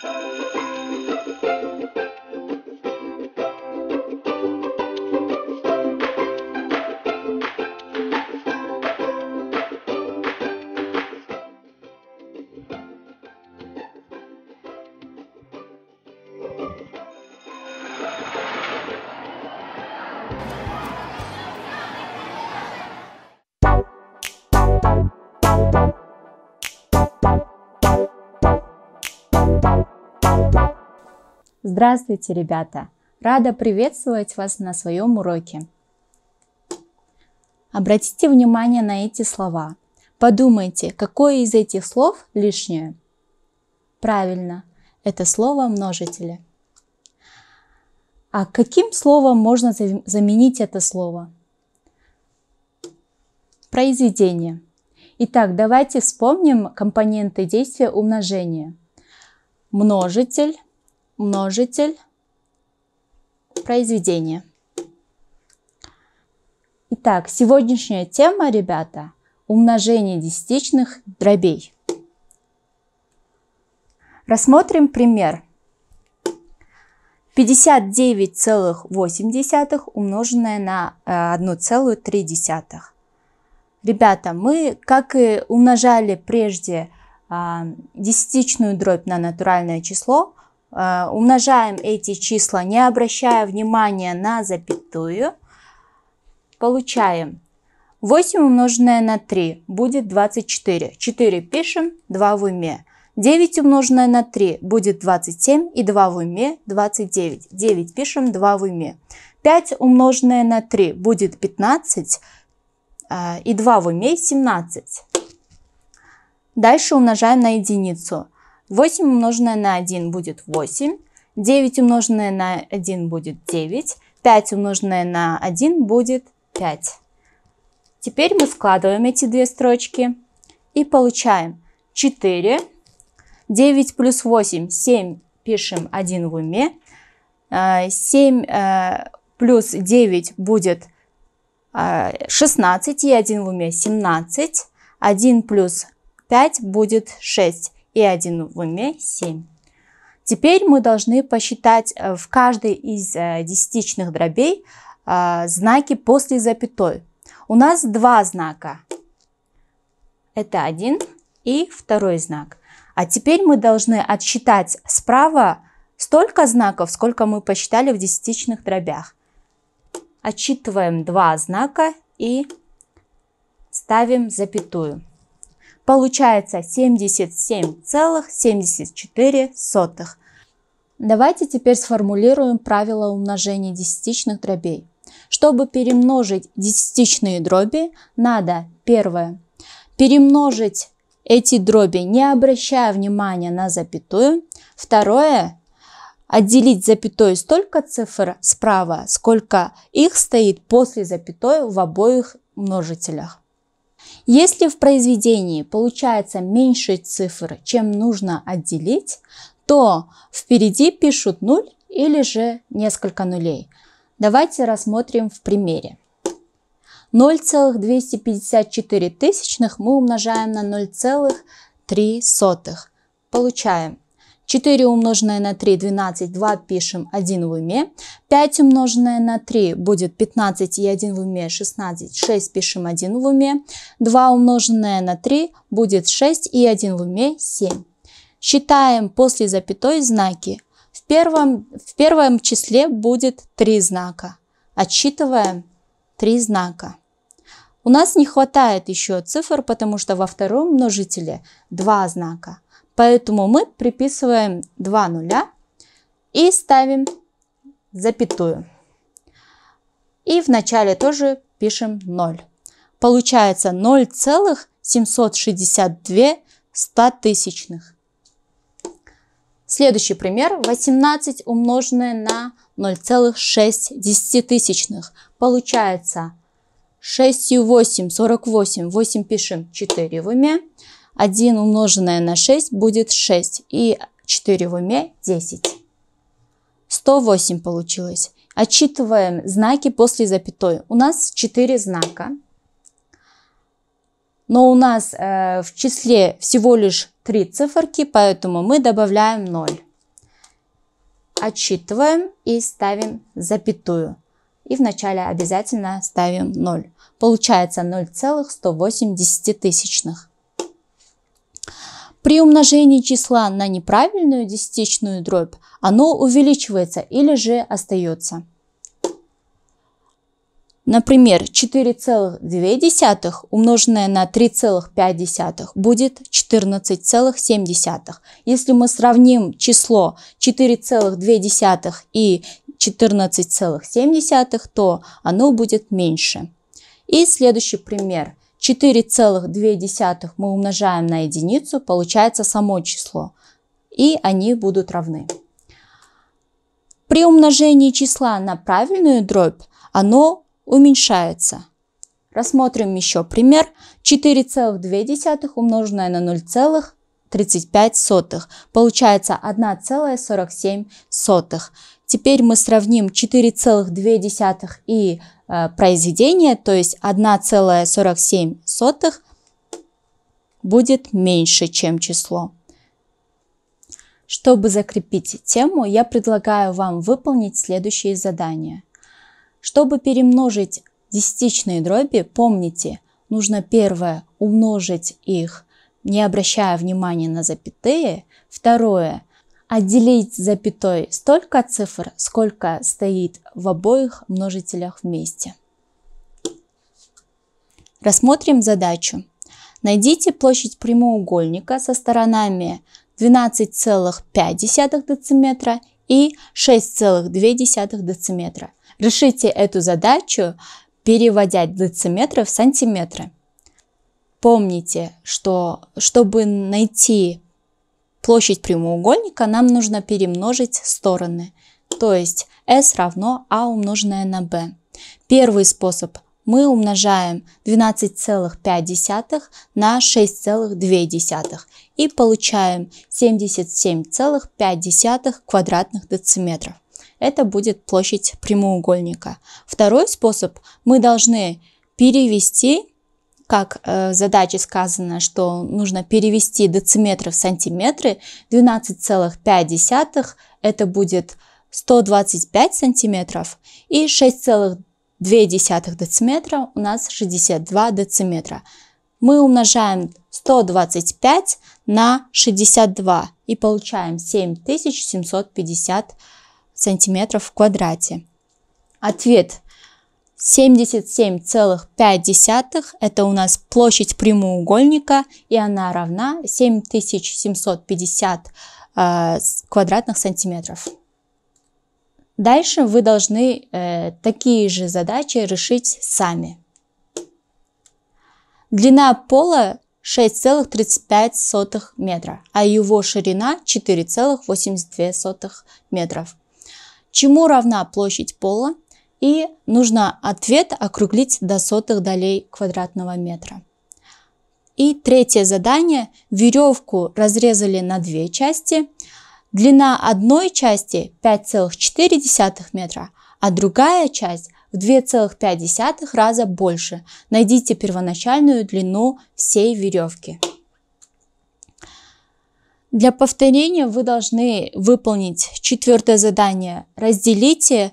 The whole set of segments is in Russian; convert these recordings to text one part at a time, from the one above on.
Música Здравствуйте, ребята! Рада приветствовать вас на своем уроке. Обратите внимание на эти слова. Подумайте, какое из этих слов лишнее. Правильно, это слово множителя. А каким словом можно заменить это слово? Произведение. Итак, давайте вспомним компоненты действия умножения. Множитель множитель произведения. Итак, сегодняшняя тема, ребята, умножение десятичных дробей. Рассмотрим пример. 59,8 умноженное на 1,3. Э, ребята, мы, как и умножали прежде а, десятичную дробь на натуральное число, а, умножаем эти числа, не обращая внимания на запятую, получаем 8 умноженное на 3 будет 24. 4 пишем, 2 в уме. 9 умноженное на 3 будет 27 и 2 в уме 29. 9 пишем, 2 в уме. 5 умноженное на 3 будет 15 а, и 2 в уме 17. Дальше умножаем на единицу. 8 умноженное на 1 будет 8, 9 умноженное на 1 будет 9, 5 умноженное на 1 будет 5. Теперь мы складываем эти две строчки и получаем 4, 9 плюс 8, 7, пишем 1 в уме, 7 э, э, плюс 9 будет 16 э, и 1 в уме 17, 1 плюс 5 будет 6 и 1 в уме 7. Теперь мы должны посчитать э, в каждой из э, десятичных дробей э, знаки после запятой. У нас два знака. Это один и второй знак. А теперь мы должны отсчитать справа столько знаков, сколько мы посчитали в десятичных дробях. Отсчитываем два знака и ставим запятую. Получается 77,74. Давайте теперь сформулируем правило умножения десятичных дробей. Чтобы перемножить десятичные дроби, надо первое перемножить эти дроби, не обращая внимания на запятую. Второе отделить запятой столько цифр справа, сколько их стоит после запятой в обоих множителях. Если в произведении получается меньше цифр, чем нужно отделить, то впереди пишут 0 или же несколько нулей. Давайте рассмотрим в примере. 0,254 тысячных мы умножаем на 0,3. Получаем 4 умноженное на 3 – 12, 2 пишем 1 в уме. 5 умноженное на 3 будет 15 и 1 в уме – 16, 6 пишем 1 в уме. 2 умноженное на 3 будет 6 и 1 в уме – 7. Считаем после запятой знаки. В первом, в первом числе будет 3 знака. Отсчитываем 3 знака. У нас не хватает еще цифр, потому что во втором множителе два знака – Поэтому мы приписываем 2 нуля и ставим запятую. И в начале тоже пишем 0. Получается 0,762 тысячных. Следующий пример. 18 умноженное на 0,6 тысячных. Получается 6,8, 48, 8 пишем 4 в уме. 1 умноженное на 6 будет 6 и 4 в уме 10. 108 получилось. Отчитываем знаки после запятой. У нас 4 знака. Но у нас э, в числе всего лишь 3 циферки, поэтому мы добавляем 0. Отчитываем и ставим запятую. И вначале обязательно ставим 0. Получается 0,180 тысячных. При умножении числа на неправильную десятичную дробь оно увеличивается или же остается. Например, 4,2 умноженное на 3,5 будет 14,7. Если мы сравним число 4,2 и 14,7, то оно будет меньше. И следующий пример. 4,2 мы умножаем на единицу, получается само число. И они будут равны. При умножении числа на правильную дробь оно уменьшается. Рассмотрим еще пример. 4,2 умноженное на 0,2 35 сотых. Получается 1,47 сотых. Теперь мы сравним 4,2 и э, произведение, то есть 1,47 сотых будет меньше, чем число. Чтобы закрепить тему, я предлагаю вам выполнить следующие задания. Чтобы перемножить десятичные дроби, помните, нужно первое умножить их не обращая внимания на запятые. Второе. Отделить запятой столько цифр, сколько стоит в обоих множителях вместе. Рассмотрим задачу. Найдите площадь прямоугольника со сторонами 12,5 дм и 6,2 дм. Решите эту задачу, переводя дециметры в сантиметры. Помните, что чтобы найти площадь прямоугольника, нам нужно перемножить стороны. То есть s равно а умноженное на b. Первый способ. Мы умножаем 12,5 на 6,2 и получаем 77,5 квадратных дециметров. Это будет площадь прямоугольника. Второй способ. Мы должны перевести как э, в задаче сказано, что нужно перевести дециметры в сантиметры, 12,5 это будет 125 сантиметров и 6,2 дециметра у нас 62 дециметра. Мы умножаем 125 на 62 и получаем 7750 сантиметров в квадрате. Ответ – 77,5 это у нас площадь прямоугольника, и она равна 7750 э, квадратных сантиметров. Дальше вы должны э, такие же задачи решить сами. Длина пола 6,35 метра, а его ширина 4,82 метров. Чему равна площадь пола? И нужно ответ округлить до сотых долей квадратного метра. И третье задание. Веревку разрезали на две части. Длина одной части 5,4 метра, а другая часть в 2,5 раза больше. Найдите первоначальную длину всей веревки. Для повторения вы должны выполнить четвертое задание. Разделите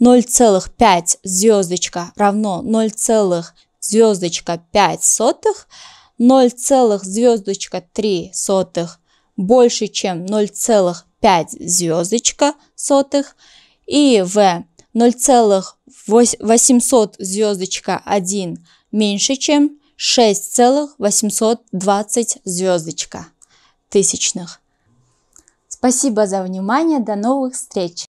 0,5 звездочка равно 0,5 звездочка 5 сотых, 0, звездочка 3 сотых больше, чем 0,5 звездочка сотых, и в 0,800 звездочка 1 меньше, чем 6,820 звездочка тысячных. Спасибо за внимание, до новых встреч!